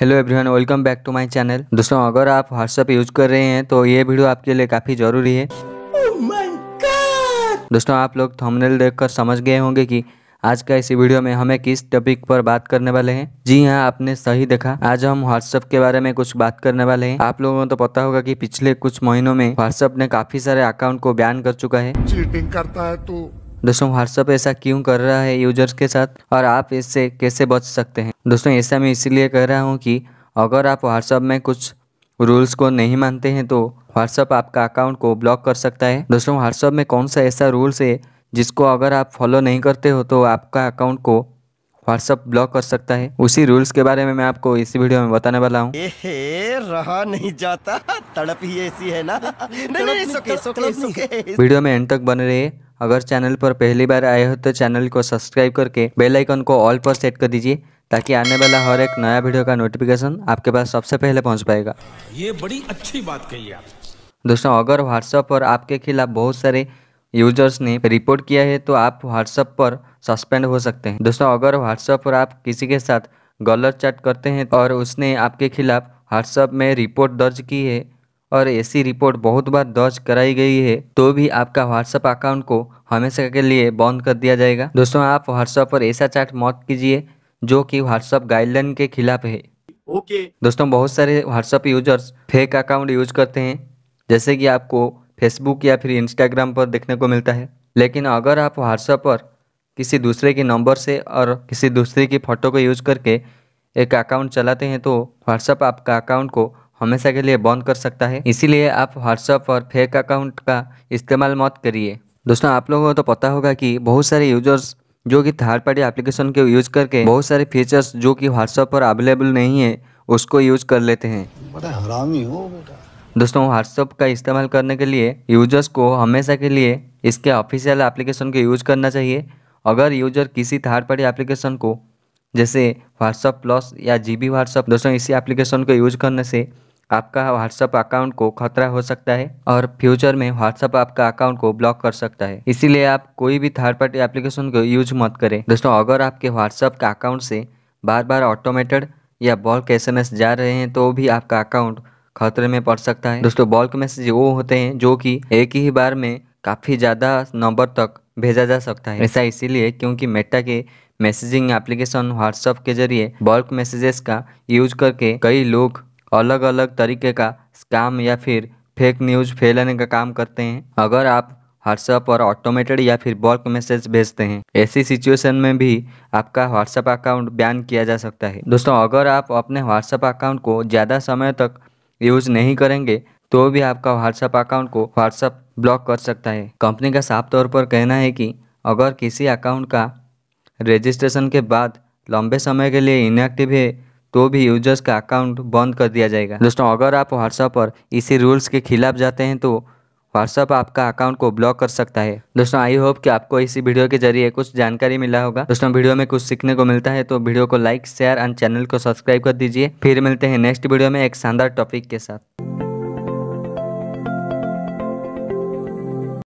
hello everyone welcome back to my channel दोस्तों अगर आप व्हाट्सएप यूज कर रहे हैं तो ये वीडियो आपके लिए काफ़ी ज़रूरी है oh दोस्तों आप लोग थंबनेल देखकर समझ गए होंगे कि आज का इसी वीडियो में हमें किस टॉपिक पर बात करने वाले हैं जी हाँ आपने सही देखा आज हम व्हाट्सएप के बारे में कुछ बात करने वाले हैं आप लोगों को तो पता होगा कि पिछले कुछ महीनों में व्हाट्सएप ने काफी सारे अकाउंट को बैन कर चुका है चीटिंग करता है तो दोस्तों व्हाट्सअप ऐसा क्यों कर रहा है यूजर्स के साथ और आप इससे कैसे बच सकते हैं दोस्तों ऐसा मैं इसीलिए कह रहा हूँ कि अगर आप व्हाट्सअप में कुछ रूल्स को नहीं मानते हैं तो व्हाट्सअप आपका अकाउंट को ब्लॉक कर सकता है दोस्तों व्हाट्सअप में कौन सा ऐसा रूल्स है जिसको अगर आप फॉलो नहीं करते हो तो आपका अकाउंट को व्हाट्सअप ब्लॉक कर सकता है उसी रूल्स के बारे में मैं आपको इसी वीडियो में बताने वाला हूँ रहा नहीं जाता तड़प ही ऐसी है ना वीडियो में एंड तक बने रहे अगर चैनल पर पहली बार आए हो तो चैनल को सब्सक्राइब करके बेल आइकन को ऑल पर सेट कर दीजिए ताकि आने वाला हर एक नया वीडियो का नोटिफिकेशन आपके पास सबसे पहले पहुंच पाएगा ये बड़ी अच्छी बात कही आप दोस्तों अगर व्हाट्सएप पर आपके खिलाफ बहुत सारे यूजर्स ने रिपोर्ट किया है तो आप व्हाट्सएप पर सस्पेंड हो सकते हैं दोस्तों अगर व्हाट्सएप पर आप किसी के साथ गलत चैट करते हैं और उसने आपके खिलाफ व्हाट्सएप में रिपोर्ट दर्ज की है और ऐसी रिपोर्ट बहुत बार दर्ज कराई गई है तो भी आपका व्हाट्सएप अकाउंट को हमेशा के लिए बंद कर दिया जाएगा दोस्तों आप व्हाट्सएप पर ऐसा चैट मत कीजिए जो कि व्हाट्सएप गाइडलाइन के खिलाफ है ओके दोस्तों बहुत सारे WhatsApp users fake account use करते हैं जैसे कि आपको फेसबुक या फिर इंस्टाग्राम पर देखने को मिलता है लेकिन अगर आप व्हाट्सएप पर किसी दूसरे के नंबर से और किसी दूसरे की फ़ोटो को यूज करके एक अकाउंट चलाते हैं तो व्हाट्सएप आपका अकाउंट को हमेशा के लिए बंद कर सकता है इसीलिए आप व्हाट्सअप और फेक अकाउंट का इस्तेमाल मत करिए दोस्तों आप लोगों को तो पता होगा कि बहुत सारे यूजर्स जो कि थर्ड पार्टी एप्लीकेशन के यूज करके बहुत सारे फीचर्स जो कि व्हाट्सएप पर अवेलेबल नहीं है उसको यूज कर लेते हैं बड़ा हरामी हो बेटा दोस्तों व्हाट्सएप का इस्तेमाल करने के लिए यूजर्स को हमेशा के लिए इसके ऑफिशियल एप्लीकेशन को यूज करना चाहिए अगर यूजर किसी थर्ड पार्टी एप्लीकेशन को जैसे व्हाट्सअप प्लस या जी बी दोस्तों इसी एप्लीकेशन को यूज करने से आपका व्हाट्सअप अकाउंट को खतरा हो सकता है और फ्यूचर में व्हाट्सअप आपका अकाउंट को ब्लॉक कर सकता है इसीलिए आप कोई भी थर्ड पार्टी एप्लीकेशन को यूज मत करें दोस्तों अगर आपके व्हाट्सअप के अकाउंट से बार बार ऑटोमेटेड या बॉल्क एस एम जा रहे हैं तो भी आपका अकाउंट खतरे में पड़ सकता है दोस्तों बॉल्क मैसेज वो होते हैं जो कि एक ही बार में काफ़ी ज़्यादा नंबर तक भेजा जा सकता है ऐसा इसीलिए क्योंकि मेटा के मैसेजिंग एप्लीकेशन व्हाट्सएप के जरिए बल्क मैसेजेस का यूज करके कई लोग अलग अलग तरीके का स्कैम या फिर फेक न्यूज़ फैलाने का काम करते हैं अगर आप व्हाट्सएप और ऑटोमेटेड या फिर बल्क मैसेज भेजते हैं ऐसी सिचुएशन में भी आपका व्हाट्सएप अकाउंट बैन किया जा सकता है दोस्तों अगर आप अपने व्हाट्सएप अकाउंट को ज़्यादा समय तक यूज़ नहीं करेंगे तो भी आपका व्हाट्सएप अकाउंट को व्हाट्सएप ब्लॉक कर सकता है कंपनी का साफ तौर पर कहना है कि अगर किसी अकाउंट का रजिस्ट्रेशन के बाद लंबे समय के लिए इनएक्टिव है तो भी यूजर्स का अकाउंट बंद कर दिया जाएगा दोस्तों अगर आप व्हाट्सएप पर इसी रूल्स के खिलाफ जाते हैं तो व्हाट्सएप आपका अकाउंट को ब्लॉक कर सकता है दोस्तों आई होप कि आपको इसी वीडियो के जरिए कुछ जानकारी मिला होगा दोस्तों वीडियो में कुछ सीखने को मिलता है तो वीडियो को लाइक शेयर एंड चैनल को सब्सक्राइब कर दीजिए फिर मिलते हैं नेक्स्ट वीडियो में एक शानदार टॉपिक के साथ